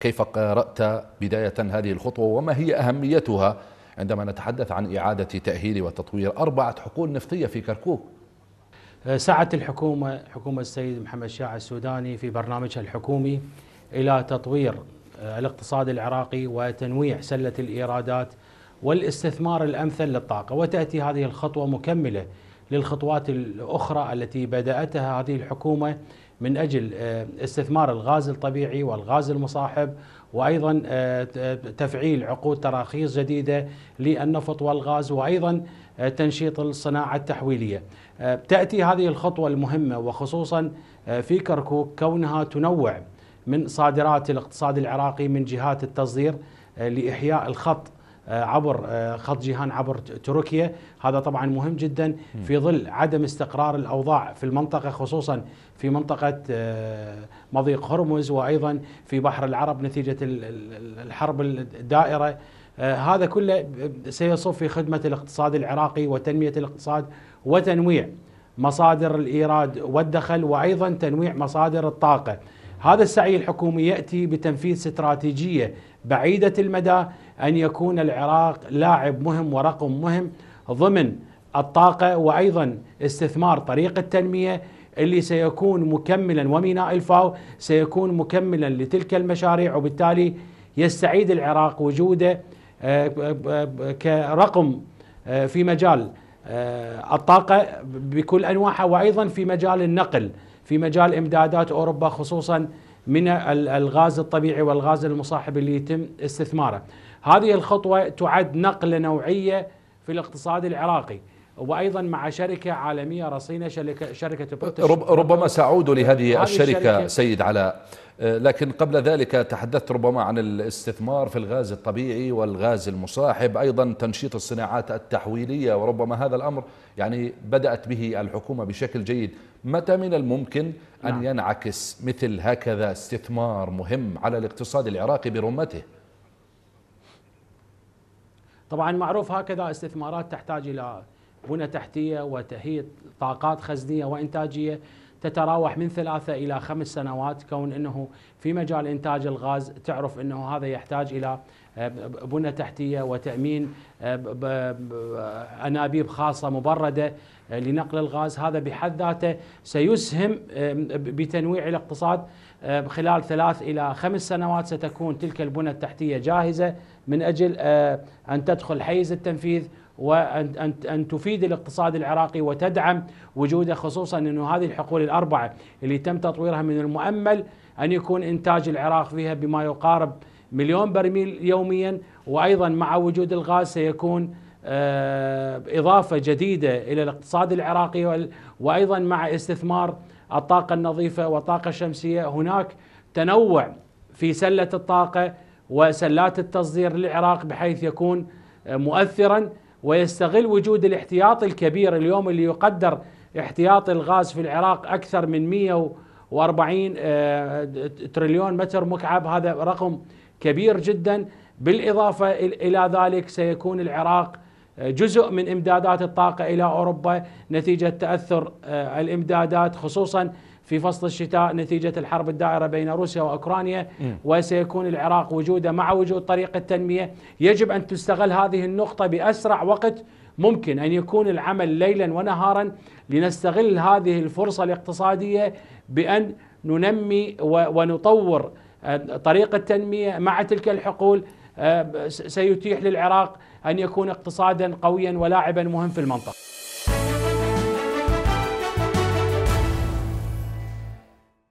كيف قرأت بداية هذه الخطوة وما هي أهميتها عندما نتحدث عن إعادة تأهيل وتطوير أربعة حقول نفطية في كركوك أه، سعت الحكومة حكومة السيد محمد شاع السوداني في برنامجها الحكومي إلى تطوير أه، الاقتصاد العراقي وتنويع سلة الإيرادات والاستثمار الأمثل للطاقة وتأتي هذه الخطوة مكملة للخطوات الأخرى التي بدأتها هذه الحكومة من أجل آه، استثمار الغاز الطبيعي والغاز المصاحب وأيضا آه، تفعيل عقود تراخيص جديدة للنفط والغاز وأيضا آه، تنشيط الصناعة التحويلية تأتي هذه الخطوة المهمة وخصوصا في كركوك كونها تنوع من صادرات الاقتصاد العراقي من جهات التصدير لإحياء الخط آه، عبر آه، خط جيهان عبر تركيا هذا طبعا مهم جدا في ظل عدم استقرار الأوضاع في المنطقة خصوصا في منطقة آه، مضيق هرمز وأيضا في بحر العرب نتيجة الحرب الدائرة هذا كله سيصب في خدمة الاقتصاد العراقي وتنمية الاقتصاد وتنويع مصادر الإيراد والدخل وأيضا تنويع مصادر الطاقة هذا السعي الحكومي يأتي بتنفيذ استراتيجية بعيدة المدى أن يكون العراق لاعب مهم ورقم مهم ضمن الطاقة وأيضا استثمار طريق التنمية اللي سيكون مكملا وميناء الفاو سيكون مكملا لتلك المشاريع وبالتالي يستعيد العراق وجوده آه، آه، كرقم آه، في مجال الطاقة بكل أنواعها وأيضا في مجال النقل في مجال إمدادات أوروبا خصوصا من الغاز الطبيعي والغاز المصاحب اللي يتم استثماره هذه الخطوة تعد نقلة نوعية في الاقتصاد العراقي وايضا مع شركه عالميه رصينه شركه شركه بريتش رب ربما ساعود لهذه الشركه, الشركة سيد علاء آه، لكن قبل ذلك تحدثت ربما عن الاستثمار في الغاز الطبيعي والغاز المصاحب ايضا تنشيط الصناعات التحويليه وربما هذا الامر يعني بدات به الحكومه بشكل جيد متى من الممكن ان نعم. ينعكس مثل هكذا استثمار مهم على الاقتصاد العراقي برمته طبعا معروف هكذا استثمارات تحتاج إلى بنى تحتية وتهيئة طاقات خزنية وإنتاجية تتراوح من ثلاثة إلى خمس سنوات كون أنه في مجال إنتاج الغاز تعرف أنه هذا يحتاج إلى آه، بنى تحتية وتأمين آه، أنابيب خاصة مبردة آه، لنقل الغاز هذا بحد ذاته سيسهم بتنويع الاقتصاد خلال ثلاث إلى خمس سنوات ستكون تلك البنى التحتية جاهزة من أجل أن تدخل حيز التنفيذ وأن أن تفيد الاقتصاد العراقي وتدعم وجوده خصوصا أنه هذه الحقول الأربعة اللي تم تطويرها من المؤمل أن يكون إنتاج العراق فيها بما يقارب مليون برميل يوميا وأيضا مع وجود الغاز سيكون آه، إضافة جديدة إلى الاقتصاد العراقي وأيضا مع استثمار الطاقة النظيفة والطاقة الشمسية هناك تنوع في سلة الطاقة وسلات التصدير للعراق بحيث يكون آه، مؤثرا ويستغل وجود الاحتياط الكبير اليوم اللي يقدر احتياط الغاز في العراق أكثر من 140 آه، تريليون متر مكعب هذا رقم كبير جدا بالإضافة إلى ذلك سيكون العراق جزء من امدادات الطاقه الى اوروبا نتيجه تاثر آه، الامدادات خصوصا في فصل الشتاء نتيجه الحرب الدائره بين روسيا واوكرانيا وسيكون العراق وجوده مع وجود طريق التنميه يجب ان تستغل هذه النقطه باسرع وقت ممكن ان يكون العمل ليلا ونهارا لنستغل هذه الفرصه الاقتصاديه بان ننمي ونطور آه، طريق التنميه مع تلك الحقول آه، سيتيح للعراق أن يكون اقتصادا قويا ولاعبا مهم في المنطقة